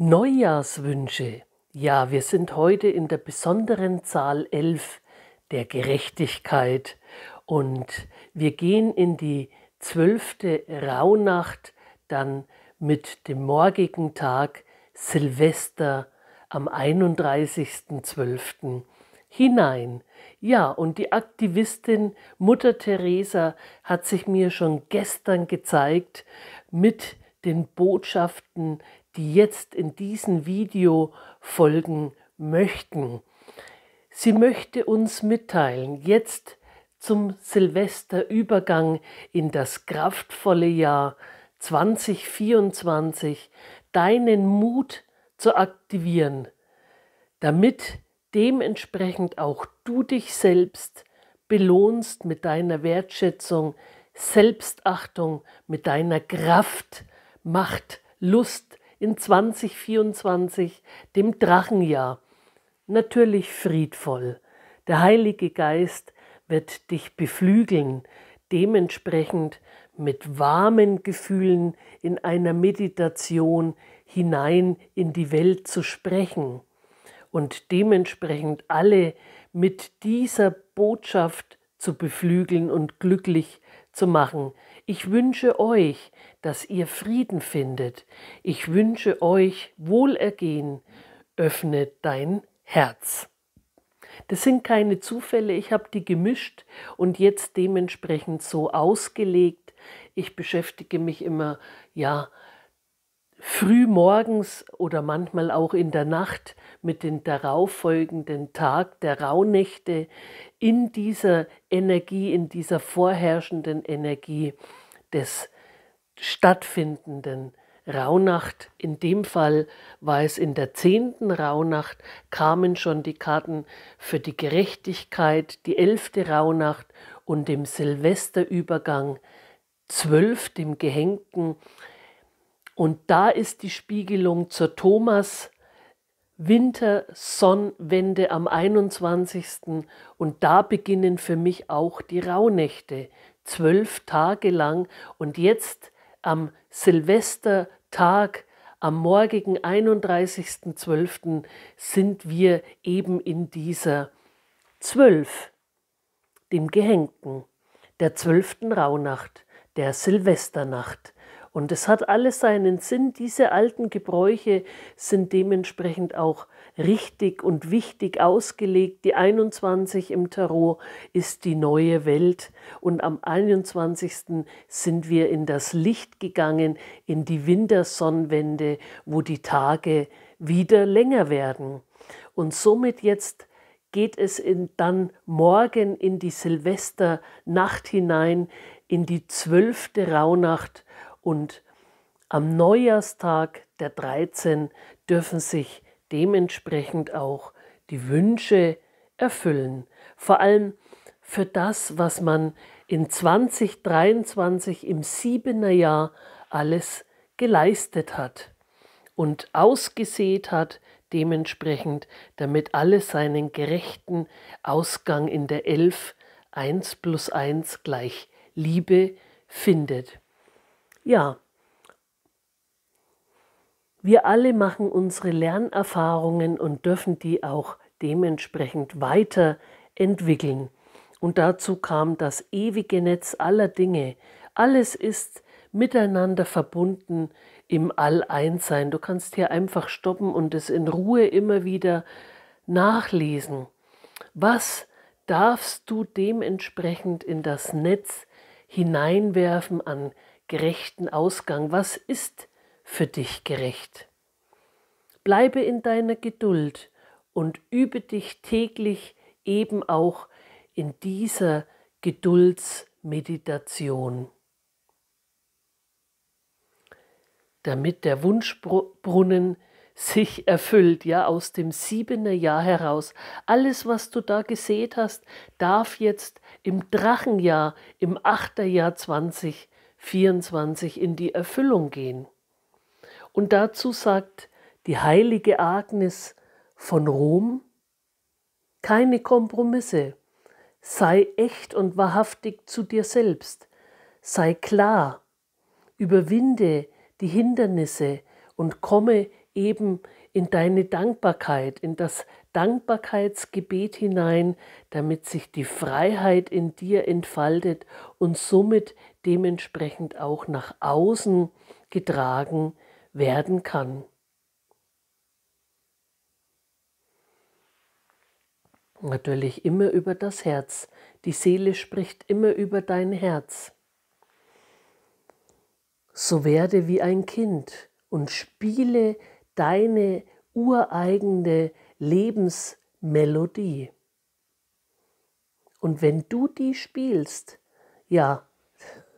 Neujahrswünsche. Ja, wir sind heute in der besonderen Zahl 11 der Gerechtigkeit und wir gehen in die zwölfte Rauhnacht, dann mit dem morgigen Tag Silvester am 31.12. hinein. Ja, und die Aktivistin Mutter Teresa hat sich mir schon gestern gezeigt mit den Botschaften die jetzt in diesem Video folgen möchten. Sie möchte uns mitteilen, jetzt zum Silvesterübergang in das kraftvolle Jahr 2024 deinen Mut zu aktivieren, damit dementsprechend auch du dich selbst belohnst mit deiner Wertschätzung, Selbstachtung, mit deiner Kraft, Macht, Lust, in 2024, dem Drachenjahr. Natürlich friedvoll. Der Heilige Geist wird dich beflügeln, dementsprechend mit warmen Gefühlen in einer Meditation hinein in die Welt zu sprechen und dementsprechend alle mit dieser Botschaft zu beflügeln und glücklich zu machen. Ich wünsche euch, dass ihr Frieden findet. Ich wünsche euch Wohlergehen. Öffne dein Herz. Das sind keine Zufälle, ich habe die gemischt und jetzt dementsprechend so ausgelegt. Ich beschäftige mich immer, ja, früh morgens oder manchmal auch in der Nacht mit dem darauffolgenden Tag der Rauhnächte in dieser Energie, in dieser vorherrschenden Energie des stattfindenden Rauhnacht. In dem Fall war es in der zehnten Rauhnacht, kamen schon die Karten für die Gerechtigkeit, die elfte Rauhnacht und dem Silvesterübergang zwölf, dem Gehängten, und da ist die Spiegelung zur Thomas Wintersonnenwende am 21. Und da beginnen für mich auch die Rauhnächte, zwölf Tage lang. Und jetzt am Silvestertag, am morgigen 31.12. sind wir eben in dieser zwölf, dem Gehängten, der zwölften Rauhnacht, der Silvesternacht. Und es hat alles seinen Sinn. Diese alten Gebräuche sind dementsprechend auch richtig und wichtig ausgelegt. Die 21 im Tarot ist die neue Welt und am 21. sind wir in das Licht gegangen, in die Wintersonnenwende, wo die Tage wieder länger werden. Und somit jetzt geht es in, dann morgen in die Silvesternacht hinein, in die zwölfte Rauhnacht und am Neujahrstag der 13 dürfen sich dementsprechend auch die Wünsche erfüllen. Vor allem für das, was man in 2023 im siebener Jahr alles geleistet hat und ausgesät hat, dementsprechend, damit alles seinen gerechten Ausgang in der 11 1 plus 1 gleich Liebe findet. Ja, wir alle machen unsere Lernerfahrungen und dürfen die auch dementsprechend weiterentwickeln. Und dazu kam das ewige Netz aller Dinge. Alles ist miteinander verbunden im All-Eins-Sein. Du kannst hier einfach stoppen und es in Ruhe immer wieder nachlesen. Was darfst du dementsprechend in das Netz hineinwerfen an gerechten Ausgang. Was ist für dich gerecht? Bleibe in deiner Geduld und übe dich täglich eben auch in dieser Geduldsmeditation. Damit der Wunschbrunnen sich erfüllt, ja, aus dem siebener Jahr heraus. Alles, was du da gesät hast, darf jetzt im Drachenjahr, im Jahr 20 24 in die Erfüllung gehen. Und dazu sagt die heilige Agnes von Rom, keine Kompromisse, sei echt und wahrhaftig zu dir selbst, sei klar, überwinde die Hindernisse und komme eben in deine Dankbarkeit, in das Dankbarkeitsgebet hinein, damit sich die Freiheit in dir entfaltet und somit dementsprechend auch nach außen getragen werden kann. Natürlich immer über das Herz. Die Seele spricht immer über dein Herz. So werde wie ein Kind und spiele deine ureigene Lebensmelodie. Und wenn du die spielst, ja,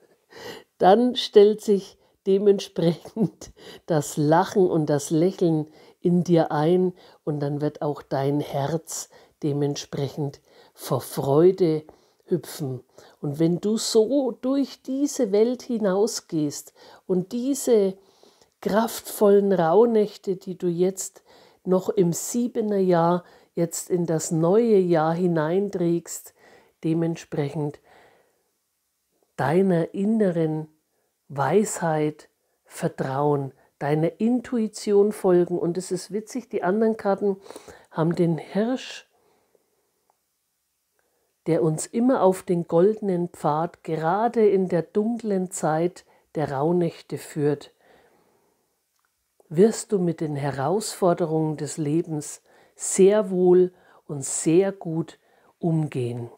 dann stellt sich dementsprechend das Lachen und das Lächeln in dir ein und dann wird auch dein Herz dementsprechend vor Freude hüpfen. Und wenn du so durch diese Welt hinausgehst und diese kraftvollen Rauhnächte, die du jetzt noch im siebener Jahr jetzt in das neue Jahr hineinträgst, dementsprechend deiner inneren Weisheit vertrauen, deiner Intuition folgen. Und es ist witzig, die anderen Karten haben den Hirsch, der uns immer auf den goldenen Pfad, gerade in der dunklen Zeit der Rauhnächte führt wirst du mit den Herausforderungen des Lebens sehr wohl und sehr gut umgehen.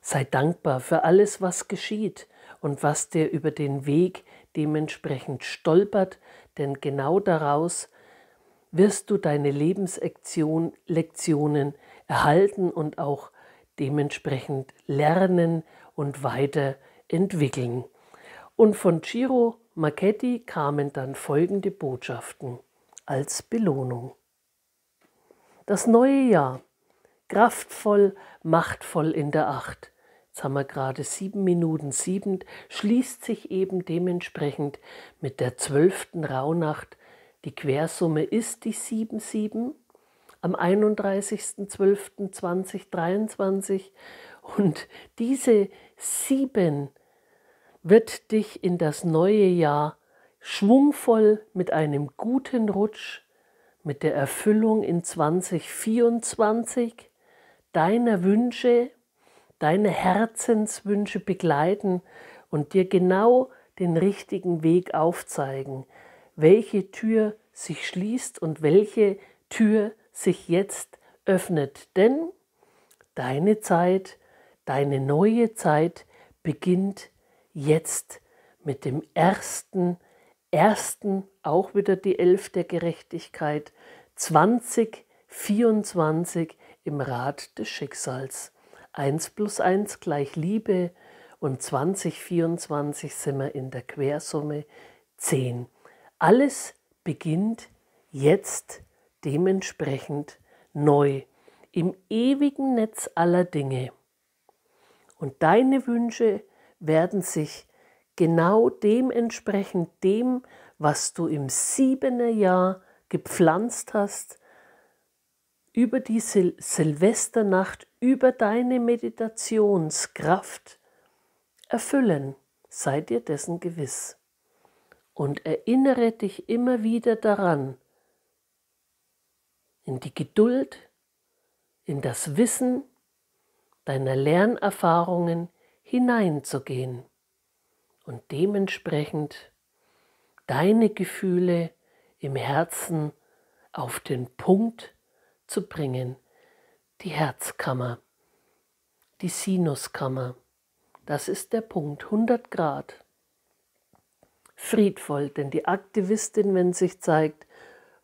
Sei dankbar für alles, was geschieht und was dir über den Weg dementsprechend stolpert, denn genau daraus wirst du deine Lebenslektionen erhalten und auch dementsprechend lernen und weiterentwickeln. Und von Chiro Marchetti kamen dann folgende Botschaften als Belohnung. Das neue Jahr, kraftvoll, machtvoll in der Acht. Jetzt haben wir gerade sieben Minuten sieben, schließt sich eben dementsprechend mit der zwölften Rauhnacht. Die Quersumme ist die 77 am 31.12.2023 und diese sieben wird dich in das neue Jahr schwungvoll mit einem guten Rutsch, mit der Erfüllung in 2024 deiner Wünsche, deine Herzenswünsche begleiten und dir genau den richtigen Weg aufzeigen, welche Tür sich schließt und welche Tür sich jetzt öffnet. Denn deine Zeit, deine neue Zeit beginnt jetzt mit dem ersten, ersten, auch wieder die Elf der Gerechtigkeit, 2024 im Rat des Schicksals. 1 plus 1 gleich Liebe und 2024 sind wir in der Quersumme 10. Alles beginnt jetzt dementsprechend neu, im ewigen Netz aller Dinge. Und deine Wünsche, sind, werden sich genau dementsprechend dem, was du im siebener Jahr gepflanzt hast, über die Sil Silvesternacht, über deine Meditationskraft erfüllen. Sei dir dessen gewiss. Und erinnere dich immer wieder daran, in die Geduld, in das Wissen deiner Lernerfahrungen, hineinzugehen und dementsprechend deine Gefühle im Herzen auf den Punkt zu bringen. Die Herzkammer, die Sinuskammer, das ist der Punkt 100 Grad. Friedvoll, denn die Aktivistin, wenn sich zeigt,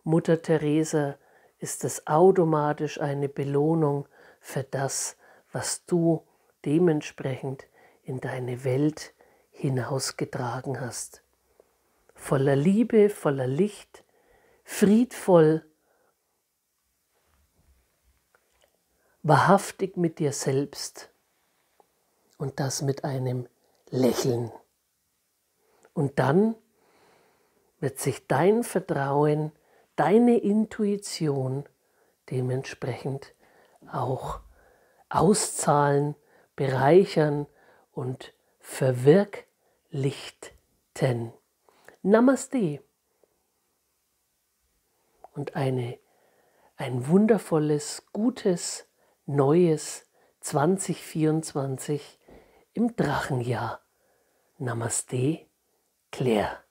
Mutter Teresa, ist es automatisch eine Belohnung für das, was du dementsprechend in deine Welt hinausgetragen hast. Voller Liebe, voller Licht, friedvoll, wahrhaftig mit dir selbst und das mit einem Lächeln. Und dann wird sich dein Vertrauen, deine Intuition dementsprechend auch auszahlen, bereichern, und verwirklichten. Namaste und eine, ein wundervolles, gutes, neues 2024 im Drachenjahr. Namaste, Claire.